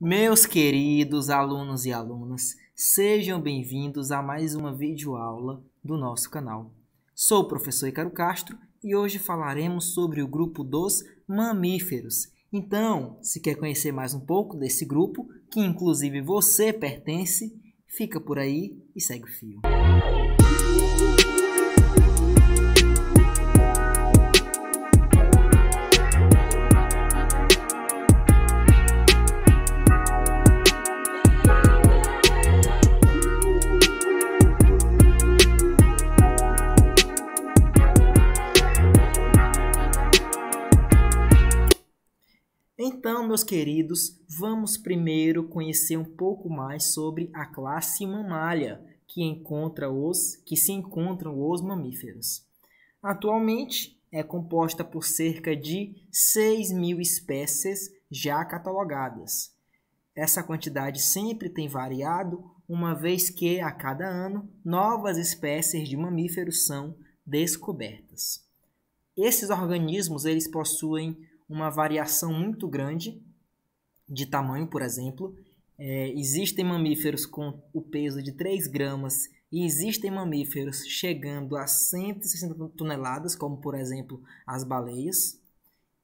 Meus queridos alunos e alunas, sejam bem-vindos a mais uma videoaula do nosso canal. Sou o professor Icaro Castro e hoje falaremos sobre o grupo dos mamíferos. Então, se quer conhecer mais um pouco desse grupo, que inclusive você pertence, fica por aí e segue o fio. Meus queridos, vamos primeiro conhecer um pouco mais sobre a classe mamália, que encontra os que se encontram os mamíferos. Atualmente é composta por cerca de 6 mil espécies já catalogadas. Essa quantidade sempre tem variado, uma vez que a cada ano novas espécies de mamíferos são descobertas. Esses organismos eles possuem uma variação muito grande de tamanho, por exemplo. É, existem mamíferos com o peso de 3 gramas e existem mamíferos chegando a 160 toneladas, como por exemplo as baleias.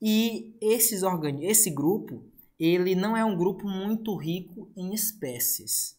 E esses organ... esse grupo ele não é um grupo muito rico em espécies,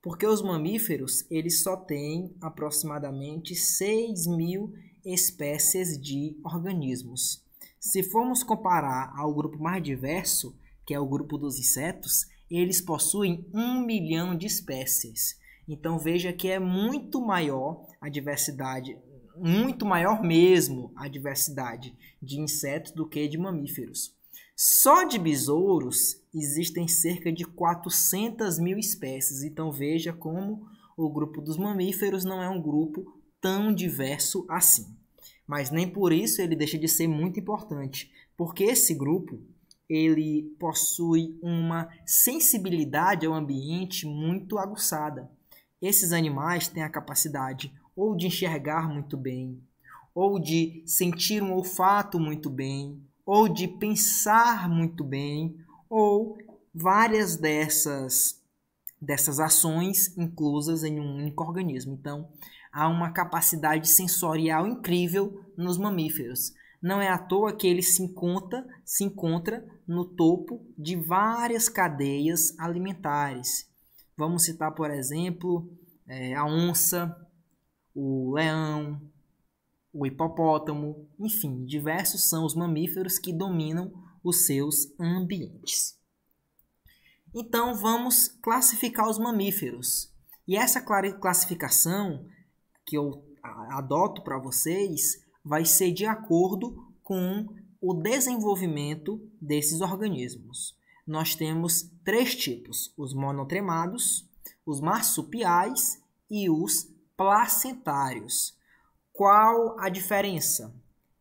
porque os mamíferos eles só têm aproximadamente 6 mil espécies de organismos. Se formos comparar ao grupo mais diverso, que é o grupo dos insetos, eles possuem um milhão de espécies. Então veja que é muito maior a diversidade, muito maior mesmo a diversidade de insetos do que de mamíferos. Só de besouros existem cerca de 400 mil espécies. Então veja como o grupo dos mamíferos não é um grupo tão diverso assim. Mas nem por isso ele deixa de ser muito importante, porque esse grupo ele possui uma sensibilidade ao ambiente muito aguçada. Esses animais têm a capacidade ou de enxergar muito bem, ou de sentir um olfato muito bem, ou de pensar muito bem, ou várias dessas dessas ações inclusas em um único organismo. Então, há uma capacidade sensorial incrível nos mamíferos. Não é à toa que ele se encontra, se encontra no topo de várias cadeias alimentares. Vamos citar, por exemplo, é, a onça, o leão, o hipopótamo, enfim, diversos são os mamíferos que dominam os seus ambientes. Então vamos classificar os mamíferos. E essa classificação que eu adoto para vocês vai ser de acordo com o desenvolvimento desses organismos. Nós temos três tipos: os monotremados, os marsupiais e os placentários. Qual a diferença?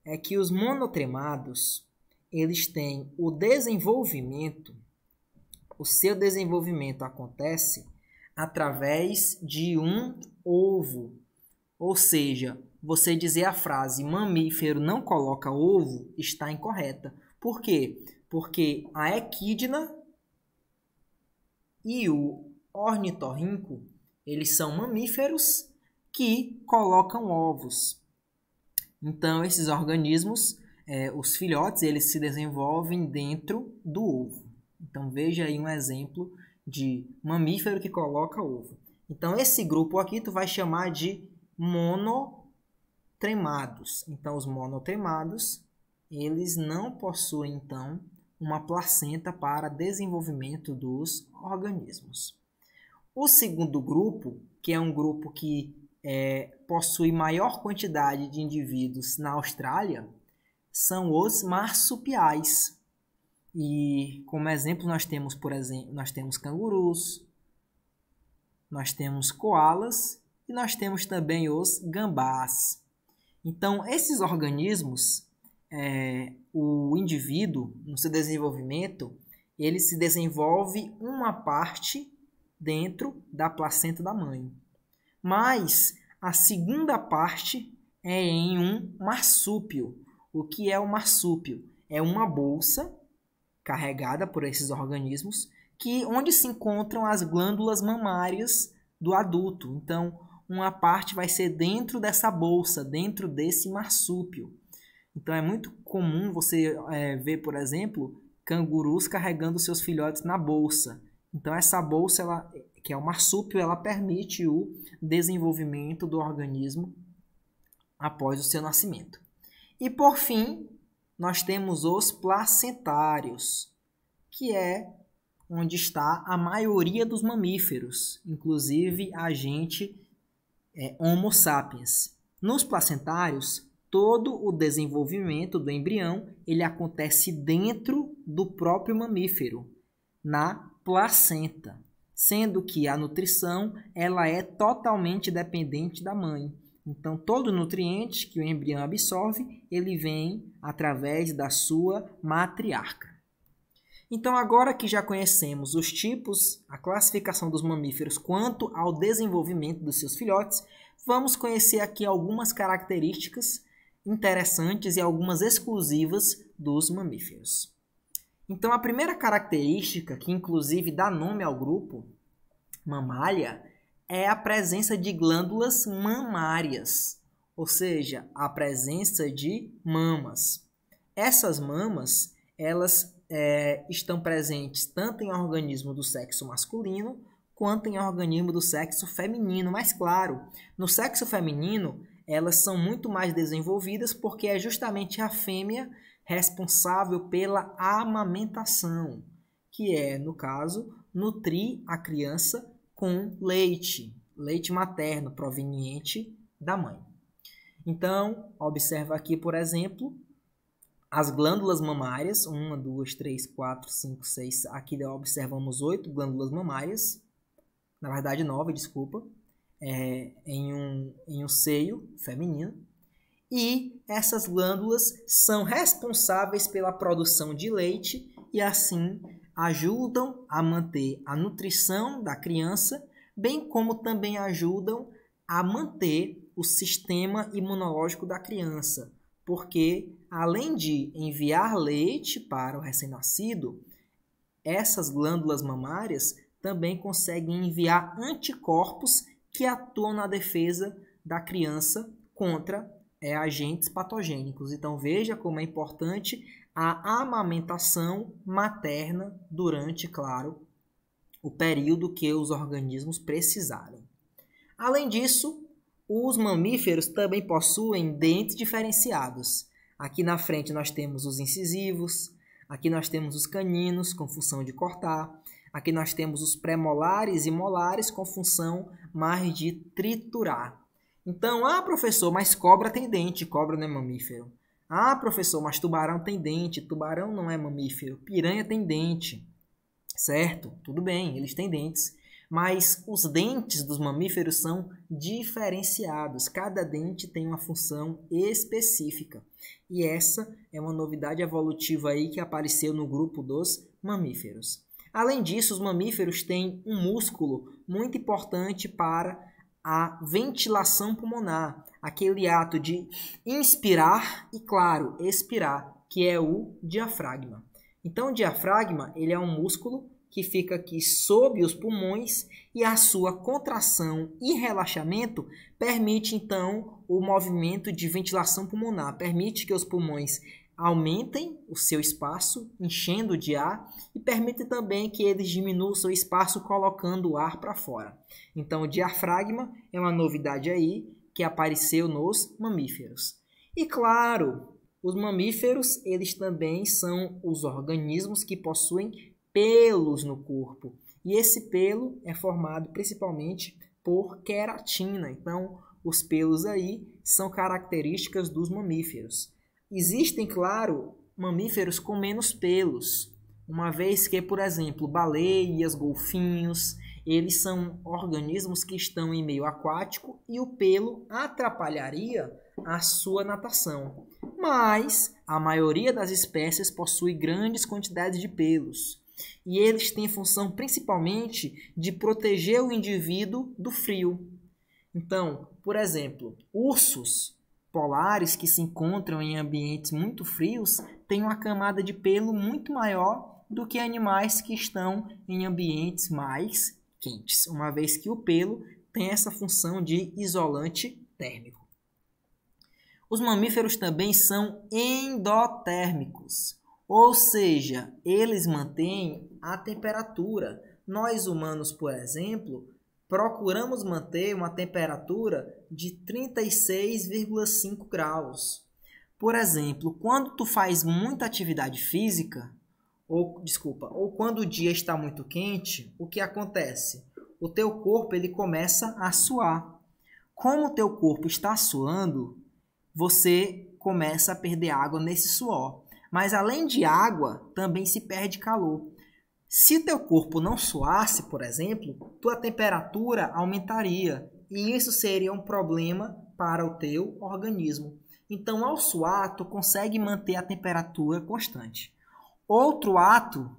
É que os monotremados, eles têm o desenvolvimento, o seu desenvolvimento acontece através de um ovo, ou seja, você dizer a frase mamífero não coloca ovo está incorreta. Por quê? Porque a equidna e o ornitorrinco, eles são mamíferos que colocam ovos. Então, esses organismos, é, os filhotes, eles se desenvolvem dentro do ovo. Então, veja aí um exemplo de mamífero que coloca ovo. Então, esse grupo aqui tu vai chamar de mono tremados. Então, os monotremados, eles não possuem, então, uma placenta para desenvolvimento dos organismos. O segundo grupo, que é um grupo que é, possui maior quantidade de indivíduos na Austrália, são os marsupiais. E como exemplo nós temos, por exemplo, nós temos cangurus, nós temos koalas e nós temos também os gambás. Então, esses organismos, é, o indivíduo, no seu desenvolvimento, ele se desenvolve uma parte dentro da placenta da mãe. Mas a segunda parte é em um marsúpio. O que é o marsúpio? É uma bolsa carregada por esses organismos que onde se encontram as glândulas mamárias do adulto. Então, uma parte vai ser dentro dessa bolsa, dentro desse marsúpio. Então é muito comum você é, ver, por exemplo, cangurus carregando seus filhotes na bolsa. Então essa bolsa, ela, que é o marsúpio, ela permite o desenvolvimento do organismo após o seu nascimento. E por fim, nós temos os placentários, que é onde está a maioria dos mamíferos. Inclusive, a gente é, Homo sapiens. Nos placentários, todo o desenvolvimento do embrião ele acontece dentro do próprio mamífero, na placenta, sendo que a nutrição ela é totalmente dependente da mãe. Então, todo nutriente que o embrião absorve, ele vem através da sua matriarca. Então, agora que já conhecemos os tipos, a classificação dos mamíferos quanto ao desenvolvimento dos seus filhotes, vamos conhecer aqui algumas características interessantes e algumas exclusivas dos mamíferos. Então, a primeira característica, que inclusive dá nome ao grupo, mamália, é a presença de glândulas mamárias, ou seja, a presença de mamas. Essas mamas, elas é, estão presentes tanto em organismo do sexo masculino quanto em organismo do sexo feminino. Mas claro, no sexo feminino elas são muito mais desenvolvidas porque é justamente a fêmea responsável pela amamentação, que é, no caso, nutrir a criança com leite, leite materno proveniente da mãe. Então, observa aqui, por exemplo, as glândulas mamárias, 1, 2, 3, 4, 5, 6, aqui observamos 8 glândulas mamárias, na verdade 9, desculpa, é, em, um, em um seio feminino. E essas glândulas são responsáveis pela produção de leite e assim ajudam a manter a nutrição da criança, bem como também ajudam a manter o sistema imunológico da criança porque além de enviar leite para o recém-nascido, essas glândulas mamárias também conseguem enviar anticorpos que atuam na defesa da criança contra é, agentes patogênicos. Então veja como é importante a amamentação materna durante, claro, o período que os organismos precisarem. Além disso, os mamíferos também possuem dentes diferenciados. Aqui na frente nós temos os incisivos, aqui nós temos os caninos com função de cortar, aqui nós temos os premolares e molares com função mais de triturar. Então, ah, professor, mas cobra tem dente, cobra não é mamífero. Ah, professor, mas tubarão tem dente, tubarão não é mamífero, piranha tem dente. Certo? Tudo bem, eles têm dentes mas os dentes dos mamíferos são diferenciados. Cada dente tem uma função específica. E essa é uma novidade evolutiva aí que apareceu no grupo dos mamíferos. Além disso, os mamíferos têm um músculo muito importante para a ventilação pulmonar, aquele ato de inspirar e, claro, expirar, que é o diafragma. Então, o diafragma ele é um músculo que fica aqui sob os pulmões e a sua contração e relaxamento permite então o movimento de ventilação pulmonar, permite que os pulmões aumentem o seu espaço, enchendo de ar e permite também que eles diminuam o seu espaço colocando o ar para fora. Então o diafragma é uma novidade aí que apareceu nos mamíferos. E claro, os mamíferos, eles também são os organismos que possuem pelos no corpo. E esse pelo é formado principalmente por queratina. Então, os pelos aí são características dos mamíferos. Existem, claro, mamíferos com menos pelos, uma vez que, por exemplo, baleias, golfinhos, eles são organismos que estão em meio aquático e o pelo atrapalharia a sua natação. Mas a maioria das espécies possui grandes quantidades de pelos. E eles têm função principalmente de proteger o indivíduo do frio. Então, por exemplo, ursos polares que se encontram em ambientes muito frios têm uma camada de pelo muito maior do que animais que estão em ambientes mais quentes, uma vez que o pelo tem essa função de isolante térmico. Os mamíferos também são endotérmicos. Ou seja, eles mantêm a temperatura. Nós humanos, por exemplo, procuramos manter uma temperatura de 36,5 graus. Por exemplo, quando tu faz muita atividade física, ou desculpa, ou quando o dia está muito quente, o que acontece? O teu corpo ele começa a suar. Como o teu corpo está suando, você começa a perder água nesse suor. Mas além de água, também se perde calor. Se teu corpo não suasse, por exemplo, tua temperatura aumentaria e isso seria um problema para o teu organismo. Então, ao suar, tu consegue manter a temperatura constante. Outro ato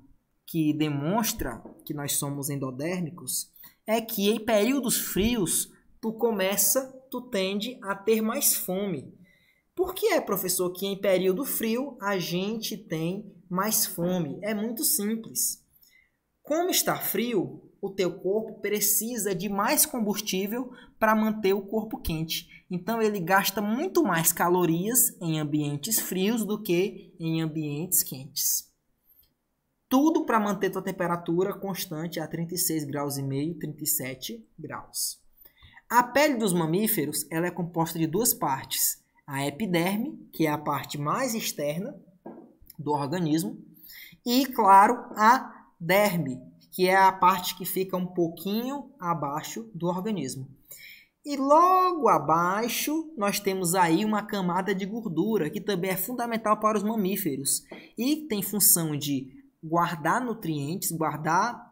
que demonstra que nós somos endodérmicos é que em períodos frios tu começa, tu tende a ter mais fome. Por que é, professor, que em período frio a gente tem mais fome? É muito simples. Como está frio, o teu corpo precisa de mais combustível para manter o corpo quente. Então ele gasta muito mais calorias em ambientes frios do que em ambientes quentes. Tudo para manter tua temperatura constante a 36 graus e meio, 37 graus. A pele dos mamíferos ela é composta de duas partes, a epiderme, que é a parte mais externa do organismo, e, claro, a derme, que é a parte que fica um pouquinho abaixo do organismo. E logo abaixo, nós temos aí uma camada de gordura, que também é fundamental para os mamíferos e tem função de guardar nutrientes, guardar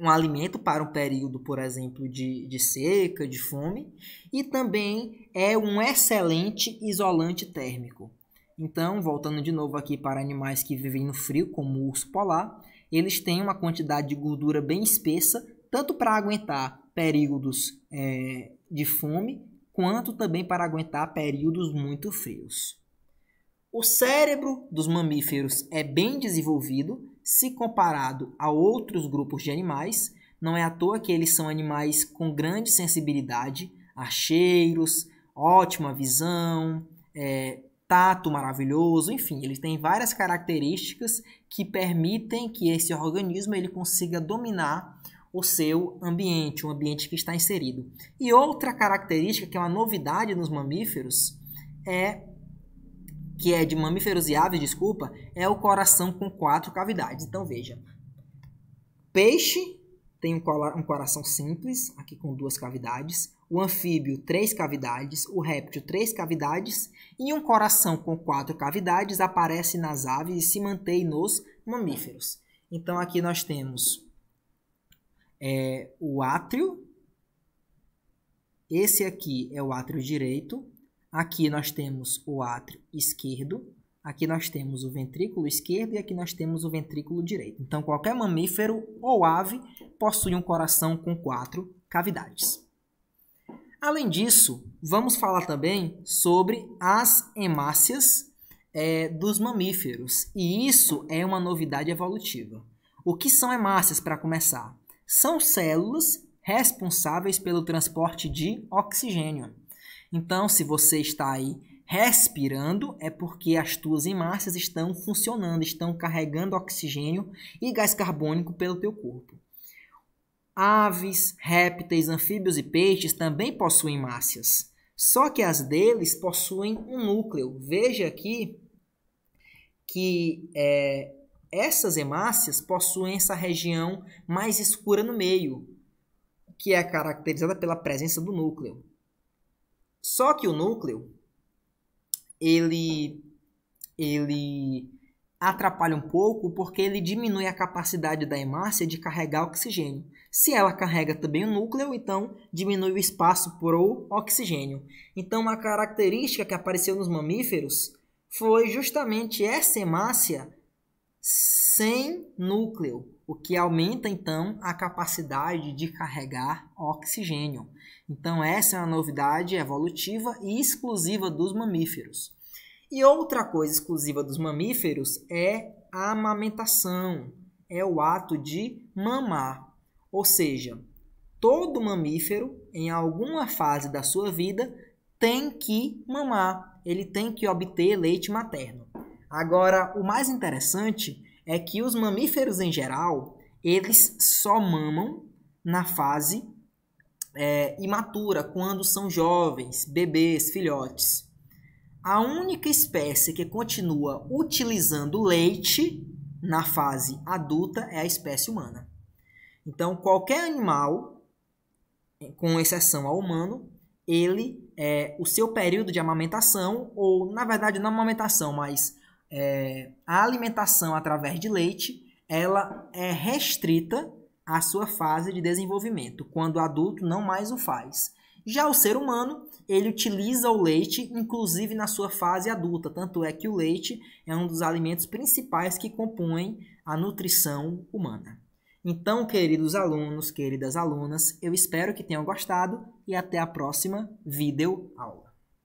um alimento para um período, por exemplo, de, de seca, de fome, e também é um excelente isolante térmico. Então, voltando de novo aqui para animais que vivem no frio, como o urso polar, eles têm uma quantidade de gordura bem espessa, tanto para aguentar períodos é, de fome, quanto também para aguentar períodos muito frios. O cérebro dos mamíferos é bem desenvolvido, se comparado a outros grupos de animais, não é à toa que eles são animais com grande sensibilidade a cheiros, ótima visão, é, tato maravilhoso, enfim, ele tem várias características que permitem que esse organismo ele consiga dominar o seu ambiente, o ambiente que está inserido. E outra característica que é uma novidade nos mamíferos é que é de mamíferos e aves, desculpa, é o coração com quatro cavidades. Então veja, peixe tem um coração simples, aqui com duas cavidades, o anfíbio, três cavidades, o réptil, três cavidades, e um coração com quatro cavidades aparece nas aves e se mantém nos mamíferos. Então aqui nós temos é, o átrio, esse aqui é o átrio direito, Aqui nós temos o átrio esquerdo, aqui nós temos o ventrículo esquerdo e aqui nós temos o ventrículo direito. Então, qualquer mamífero ou ave possui um coração com quatro cavidades. Além disso, vamos falar também sobre as hemácias é, dos mamíferos. E isso é uma novidade evolutiva. O que são hemácias, para começar? São células responsáveis pelo transporte de oxigênio. Então, se você está aí respirando, é porque as tuas hemácias estão funcionando, estão carregando oxigênio e gás carbônico pelo teu corpo. Aves, répteis, anfíbios e peixes também possuem hemácias, só que as deles possuem um núcleo. Veja aqui que é, essas hemácias possuem essa região mais escura no meio, que é caracterizada pela presença do núcleo. Só que o núcleo, ele, ele atrapalha um pouco porque ele diminui a capacidade da hemácia de carregar oxigênio. Se ela carrega também o núcleo, então diminui o espaço para o oxigênio. Então, uma característica que apareceu nos mamíferos foi justamente essa hemácia sem núcleo, o que aumenta então a capacidade de carregar oxigênio. Então, essa é uma novidade evolutiva e exclusiva dos mamíferos. E outra coisa exclusiva dos mamíferos é a amamentação, é o ato de mamar. Ou seja, todo mamífero, em alguma fase da sua vida, tem que mamar, ele tem que obter leite materno. Agora, o mais interessante é que os mamíferos em geral, eles só mamam na fase é, imatura, quando são jovens, bebês, filhotes. A única espécie que continua utilizando leite na fase adulta é a espécie humana. Então, qualquer animal, com exceção ao humano, ele é o seu período de amamentação, ou na verdade não amamentação, mas é, a alimentação através de leite ela é restrita à sua fase de desenvolvimento, quando o adulto não mais o faz. Já o ser humano, ele utiliza o leite, inclusive na sua fase adulta. Tanto é que o leite é um dos alimentos principais que compõem a nutrição humana. Então, queridos alunos, queridas alunas, eu espero que tenham gostado e até a próxima videoaula.